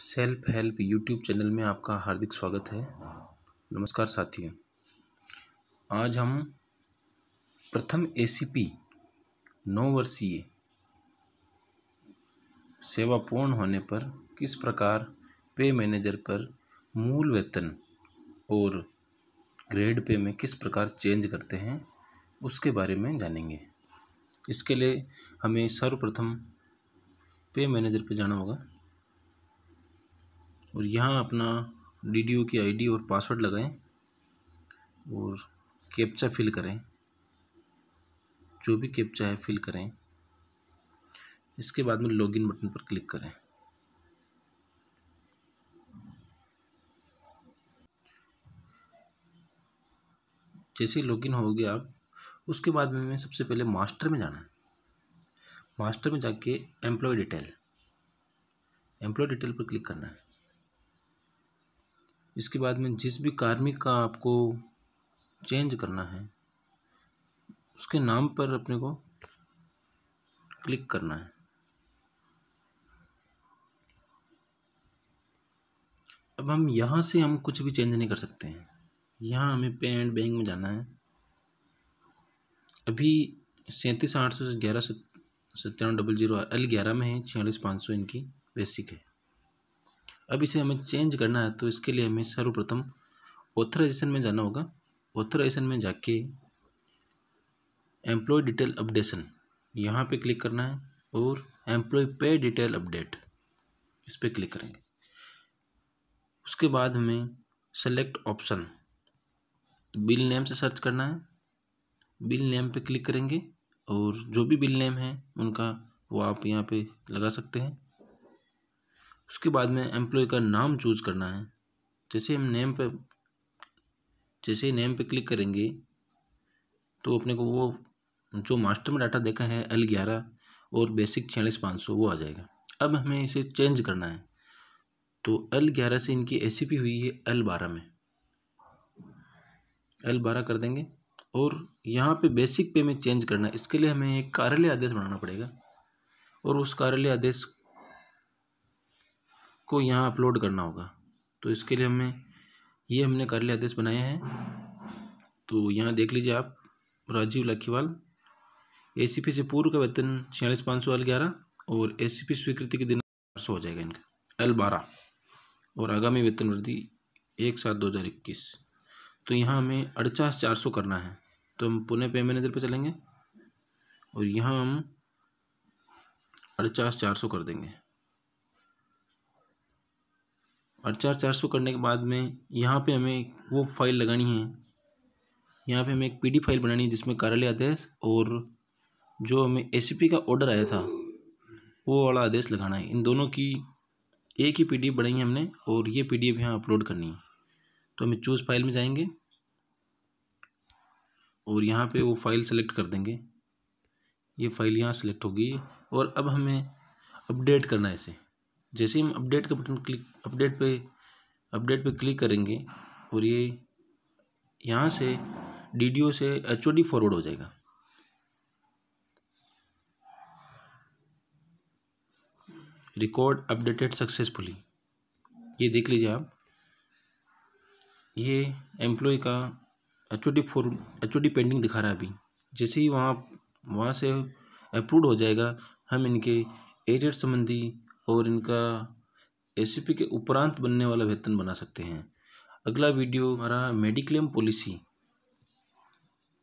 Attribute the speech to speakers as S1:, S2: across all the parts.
S1: self help YouTube channel में आपका हार्दिक स्वागत है नमस्कार साथियों आज हम प्रथम एसीपी नौ वर्षीय सेवा पूर्ण होने पर किस प्रकार पे मैनेजर पर मूल वेतन और ग्रेड पे में किस प्रकार चेंज करते हैं उसके बारे में जानेंगे इसके लिए हमें सर्वप्रथम पे मैनेजर पे जाना होगा और यहाँ अपना डी डी ओ की आईडी और पासवर्ड लगाएं और कैप्चा फिल करें जो भी कैप्चा है फिल करें इसके बाद में लॉगिन बटन पर क्लिक करें जैसे लॉगिन हो गया आप उसके बाद में सबसे पहले मास्टर में जाना है मास्टर में जाके एम्प्लॉय डिटेल एम्प्लॉय डिटेल पर क्लिक करना है इसके बाद में जिस भी कार्मिक का आपको चेंज करना है उसके नाम पर अपने को क्लिक करना है अब हम यहाँ से हम कुछ भी चेंज नहीं कर सकते हैं यहाँ हमें पे एंड बैंक में जाना है अभी सैंतीस आठ सौ ग्यारह सत्तावन डबल जीरो एल ग्यारह में है छियालीस पाँच सौ इनकी बेसिक है अब इसे हमें चेंज करना है तो इसके लिए हमें सर्वप्रथम ऑथराइजेशन में जाना होगा ऑथराइजेशन में जाके एम्प्लॉय डिटेल अपडेशन यहाँ पे क्लिक करना है और एम्प्लॉय पे डिटेल अपडेट इस पर क्लिक करेंगे उसके बाद हमें सेलेक्ट ऑप्शन बिल नेम से सर्च करना है बिल नेम पे क्लिक करेंगे और जो भी बिल नेम है उनका वो आप यहाँ पे लगा सकते हैं उसके बाद में एम्प्लॉय का नाम चूज़ करना है जैसे हम नेम पे जैसे ही नेम पे क्लिक करेंगे तो अपने को वो जो मास्टर में डाटा देखा है एल ग्यारह और बेसिक छियालीस पाँच सौ वो आ जाएगा अब हमें इसे चेंज करना है तो एल ग्यारह से इनकी एस हुई है एल बारह में एल बारह कर देंगे और यहाँ पे बेसिक पे में चेंज करना है इसके लिए हमें एक कार्यालय आदेश बनाना पड़ेगा और उस कार्यालय आदेश इसको यहाँ अपलोड करना होगा तो इसके लिए हमें ये हमने कार्यालय आदेश बनाए हैं तो यहाँ देख लीजिए आप राजीव लखीवाल एसीपी से पूर्व का वेतन छियालीस पाँच सौ एल ग्यारह और एसीपी स्वीकृति के दिन चार सौ हो जाएगा इनका एल बारह और आगामी वेतन वृद्धि एक सात दो हज़ार इक्कीस तो यहाँ हमें अड़चास चार सौ करना है तो हम पुणे पे मैनेजर पे चलेंगे और यहाँ हम अड़चास चार सौ कर देंगे और चार चार सौ करने के बाद में यहाँ पे हमें वो फाइल लगानी है यहाँ पे हमें एक पीडी फाइल बनानी है जिसमें कार्यालय आदेश और जो हमें एस का ऑर्डर आया था वो वाला आदेश लगाना है इन दोनों की एक ही पीडीएफ बनाई है हमने और ये पीडीएफ यहाँ अपलोड करनी है तो हमें चूज़ फाइल में जाएंगे और यहाँ पे वो फाइल सेलेक्ट कर देंगे ये फाइल यहाँ सेलेक्ट होगी और अब हमें अपडेट करना है इसे जैसे ही हम अपडेट का बटन क्लिक अपडेट पे अपडेट पे क्लिक करेंगे और ये यहाँ से डी से एच फॉरवर्ड हो जाएगा रिकॉर्ड अपडेटेड सक्सेसफुली ये देख लीजिए आप ये एम्प्लॉय का H O D for H O D pending दिखा रहा है अभी जैसे ही वहाँ वहाँ से अप्रूव हो जाएगा हम इनके एरियर संबंधी और इनका एस के उपरांत बनने वाला वेतन बना सकते हैं अगला वीडियो हमारा मेडिक्लेम पॉलिसी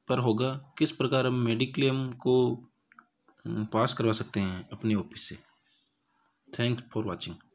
S1: पर होगा किस प्रकार हम मेडिक्लेम को पास करवा सकते हैं अपने ऑफिस से थैंक्स फॉर वाचिंग